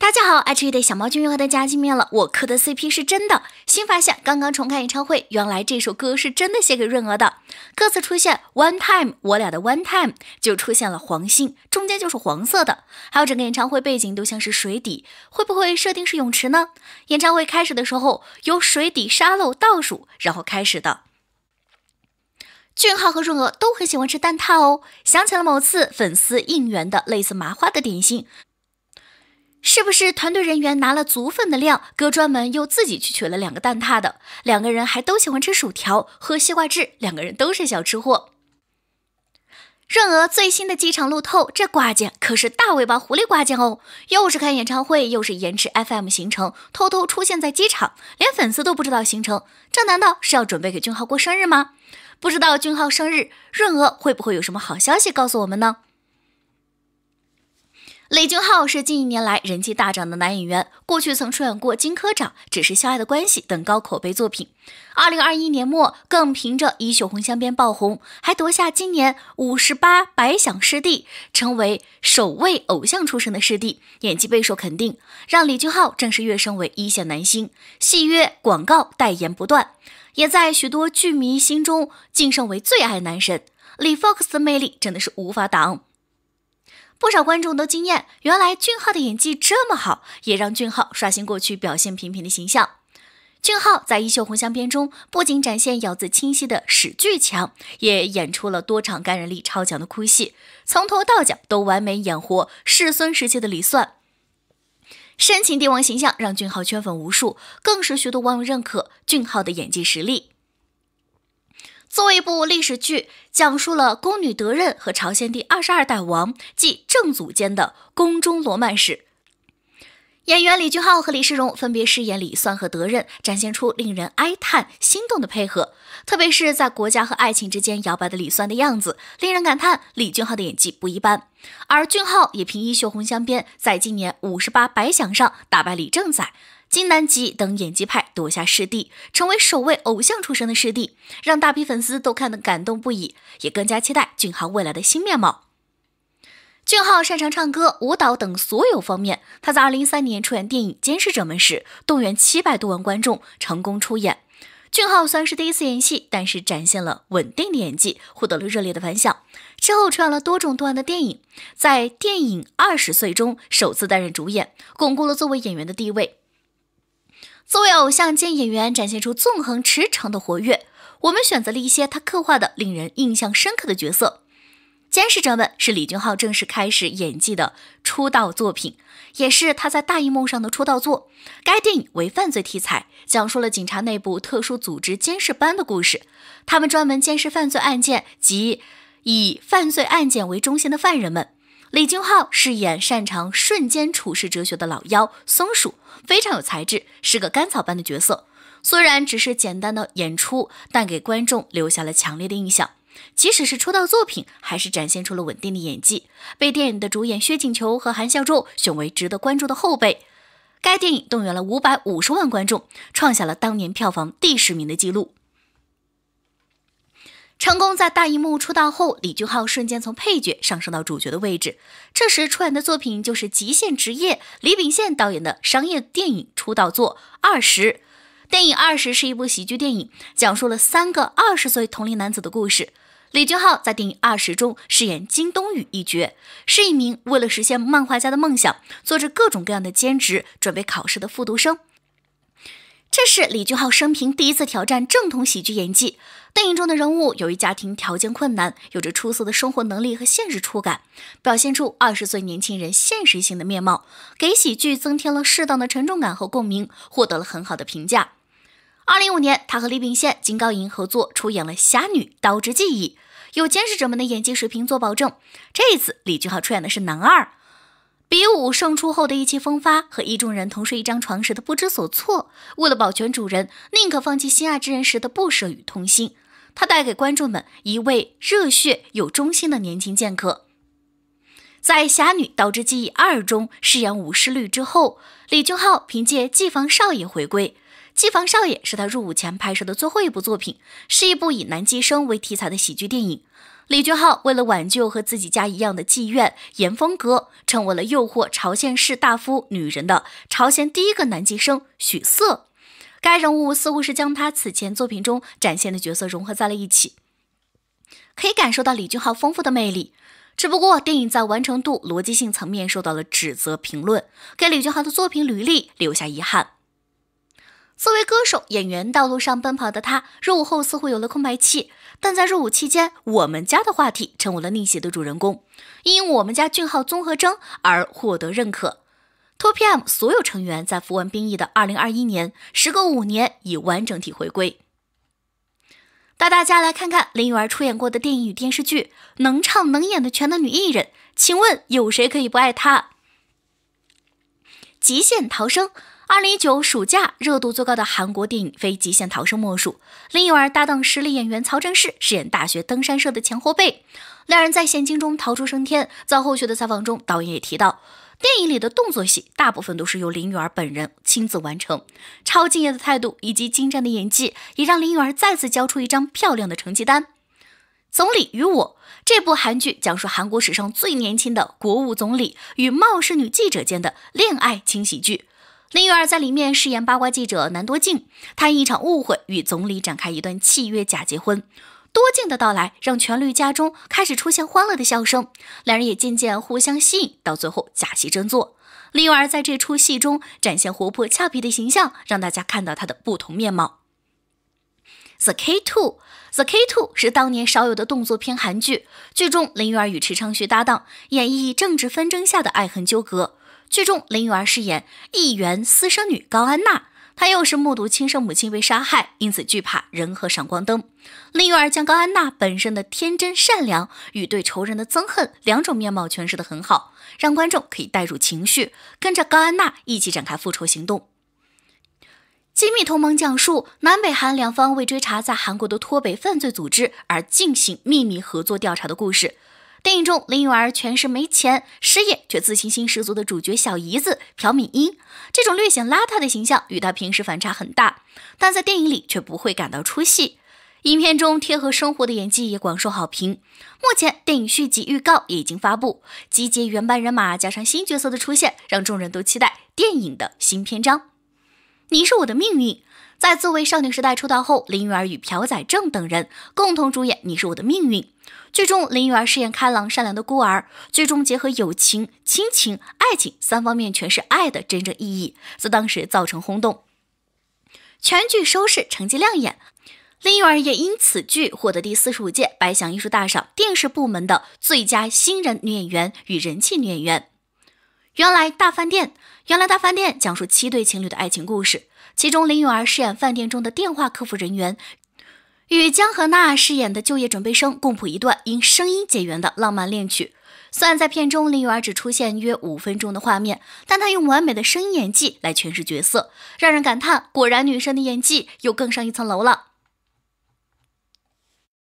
大家好，爱吃一对小猫君又和大家见面了。我磕的 CP 是真的。新发现，刚刚重看演唱会，原来这首歌是真的写给润娥的。歌词出现 one time，我俩的 one time 就出现了黄星，中间就是黄色的。还有整个演唱会背景都像是水底，会不会设定是泳池呢？演唱会开始的时候由水底沙漏倒数，然后开始的。俊昊和润娥都很喜欢吃蛋挞哦，想起了某次粉丝应援的类似麻花的点心。是不是团队人员拿了足份的量，哥专门又自己去取了两个蛋挞的。两个人还都喜欢吃薯条喝西瓜汁，两个人都是小吃货。润娥最新的机场路透，这挂件可是大尾巴狐狸挂件哦。又是开演唱会，又是延迟 FM 行程，偷偷出现在机场，连粉丝都不知道行程。这难道是要准备给俊昊过生日吗？不知道俊昊生日，润娥会不会有什么好消息告诉我们呢？李俊昊是近一年来人气大涨的男演员，过去曾出演过《金科长》《只是相爱的关系》等高口碑作品。二零二一年末，更凭着《以雪红香边》爆红，还夺下今年五十八百想视帝，成为首位偶像出身的视帝，演技备受肯定，让李俊昊正式跃升为一线男星，戏约、广告代言不断，也在许多剧迷心中晋升为最爱男神。李 Fox 的魅力真的是无法挡。不少观众都惊艳，原来俊浩的演技这么好，也让俊浩刷新过去表现平平的形象。俊浩在《一袖红香》中，不仅展现咬字清晰的史剧强，也演出了多场感染力超强的哭戏，从头到脚都完美演活世孙时期的李算，深情帝王形象让俊浩圈粉无数，更是许多网友认可俊浩的演技实力。作为一部历史剧，讲述了宫女德任和朝鲜第二十二代王即正祖间的宫中罗曼史。演员李俊昊和李世荣分别饰演李算和德任，展现出令人哀叹心动的配合。特别是在国家和爱情之间摇摆的李算的样子，令人感叹李俊昊的演技不一般。而俊昊也凭一袖红香边》在今年五十八白想上打败李正宰。金南吉等演技派夺下视帝，成为首位偶像出身的视帝，让大批粉丝都看得感动不已，也更加期待俊浩未来的新面貌。俊浩擅长唱歌、舞蹈等所有方面。他在2013年出演电影《监视者们》时，动员七百多万观众成功出演。俊浩虽然是第一次演戏，但是展现了稳定的演技，获得了热烈的反响。之后出演了多种多样的电影，在电影《二十岁》中首次担任主演，巩固了作为演员的地位。作为偶像兼演员，展现出纵横驰骋的活跃。我们选择了一些他刻画的令人印象深刻的角色。《监视者们》是李俊昊正式开始演技的出道作品，也是他在大荧幕上的出道作。该电影为犯罪题材，讲述了警察内部特殊组织监视班的故事。他们专门监视犯罪案件及以犯罪案件为中心的犯人们。李俊浩饰演擅长瞬间处事哲学的老妖松鼠，非常有才智，是个甘草般的角色。虽然只是简单的演出，但给观众留下了强烈的印象。即使是出道作品，还是展现出了稳定的演技，被电影的主演薛景求和韩孝周选为值得关注的后辈。该电影动员了五百五十万观众，创下了当年票房第十名的记录。成功在大荧幕出道后，李俊昊瞬间从配角上升到主角的位置。这时出演的作品就是极限职业李秉宪导演的商业电影出道作《二十》。电影《二十》是一部喜剧电影，讲述了三个二十岁同龄男子的故事。李俊昊在电影《二十》中饰演金冬雨一角，是一名为了实现漫画家的梦想，做着各种各样的兼职，准备考试的复读生。这是李俊浩生平第一次挑战正统喜剧演技。电影中的人物由于家庭条件困难，有着出色的生活能力和现实触感，表现出二十岁年轻人现实性的面貌，给喜剧增添了适当的沉重感和共鸣，获得了很好的评价。二零一五年，他和李秉宪、金高银合作出演了《侠女刀之记忆》，有监视者们的演技水平做保证。这一次，李俊浩出演的是男二。比武胜出后的意气风发，和一众人同睡一张床时的不知所措，为了保全主人宁可放弃心爱之人时的不舍与痛心，他带给观众们一位热血有忠心的年轻剑客。在《侠女：导之记忆二》中饰演武士律之后，李俊昊凭借《寄房少爷》回归，《寄房少爷》是他入伍前拍摄的最后一部作品，是一部以男妓生为题材的喜剧电影。李俊昊为了挽救和自己家一样的妓院严风格成为了诱惑朝鲜士大夫女人的朝鲜第一个男妓生许色。该人物似乎是将他此前作品中展现的角色融合在了一起，可以感受到李俊昊丰富的魅力。只不过电影在完成度、逻辑性层面受到了指责评论，给李俊昊的作品履历留下遗憾。作为歌手、演员道路上奔跑的他，入伍后似乎有了空白期，但在入伍期间，我们家的话题成为了逆袭的主人公，因我们家俊浩综合征而获得认可。TOPM 所有成员在服完兵役的2021年，时隔五年已完整体回归。带大家来看看林允儿出演过的电影与电视剧，能唱能演的全能女艺人，请问有谁可以不爱她？极限逃生。二零一九暑假热度最高的韩国电影非《极限逃生》莫属。林允儿搭档实力演员曹政奭，饰演大学登山社的前后辈，两人在险境中逃出升天。在后续的采访中，导演也提到，电影里的动作戏大部分都是由林允儿本人亲自完成。超敬业的态度以及精湛的演技，也让林允儿再次交出一张漂亮的成绩单。《总理与我》这部韩剧讲述韩国史上最年轻的国务总理与冒失女记者间的恋爱轻喜剧。林允儿在里面饰演八卦记者南多静，她因一场误会与总理展开一段契约假结婚。多静的到来让全律家中开始出现欢乐的笑声，两人也渐渐互相吸引，到最后假戏真做。林允儿在这出戏中展现活泼俏皮的形象，让大家看到她的不同面貌。The K Two，The K Two 是当年少有的动作片韩剧，剧中林允儿与池昌旭搭档，演绎政治纷争下的爱恨纠葛。剧中林允儿饰演议员私生女高安娜，她又是目睹亲生母亲被杀害，因此惧怕人和闪光灯。林允儿将高安娜本身的天真善良与对仇人的憎恨两种面貌诠释得很好，让观众可以带入情绪，跟着高安娜一起展开复仇行动。《机密同盟》讲述南北韩两方为追查在韩国的脱北犯罪组织而进行秘密合作调查的故事。电影中，林允儿全是没钱、失业却自信心十足的主角小姨子朴敏英，这种略显邋遢的形象与她平时反差很大，但在电影里却不会感到出戏。影片中贴合生活的演技也广受好评。目前，电影续集预告已经发布，集结原班人马加上新角色的出现，让众人都期待电影的新篇章。你是我的命运。在作为少女时代出道后，林允儿与朴载正等人共同主演《你是我的命运》，剧中林允儿饰演开朗善良的孤儿，剧中结合友情、亲情、爱情三方面，诠释爱的真正意义，在当时造成轰动，全剧收视成绩亮眼，林允儿也因此剧获得第四十五届白想艺术大赏电视部门的最佳新人女演员与人气女演员。原来大饭店，原来大饭店讲述七对情侣的爱情故事，其中林允儿饰演饭店中的电话客服人员，与江河娜饰演的就业准备生共谱一段因声音结缘的浪漫恋曲。虽然在片中林允儿只出现约五分钟的画面，但她用完美的声音演技来诠释角色，让人感叹，果然女生的演技又更上一层楼了。